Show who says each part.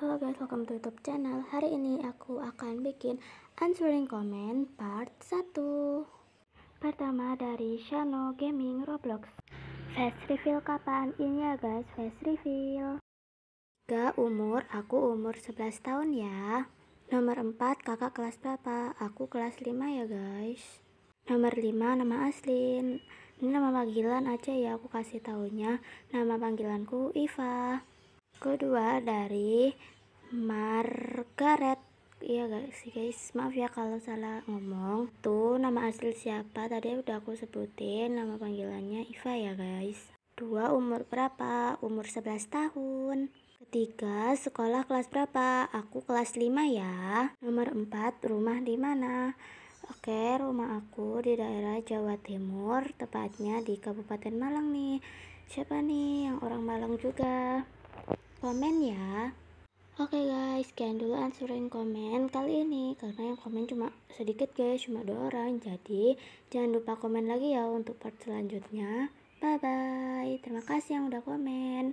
Speaker 1: Halo guys, welcome to YouTube channel. Hari ini aku akan bikin answering comment part 1. Pertama dari Shano Gaming Roblox. Face reveal kapan? Ini ya guys, face reveal. Ga umur, aku umur 11 tahun ya. Nomor 4, kakak kelas berapa? Aku kelas 5 ya guys. Nomor 5, nama aslin. Ini nama panggilan aja ya aku kasih taunya. Nama panggilanku Iva kedua dari Margaret iya guys guys maaf ya kalau salah ngomong tuh nama asli siapa tadi udah aku sebutin nama panggilannya Iva ya guys dua umur berapa umur 11 tahun ketiga sekolah kelas berapa aku kelas 5 ya nomor 4 rumah di mana Oke, rumah aku di daerah Jawa Timur, tepatnya di Kabupaten Malang nih. Siapa nih yang orang Malang juga? komen ya Oke okay guys, sekian dulu answering komen kali ini karena yang komen cuma sedikit guys, cuma dua orang. Jadi jangan lupa komen lagi ya untuk part selanjutnya. Bye bye. Terima kasih yang udah komen.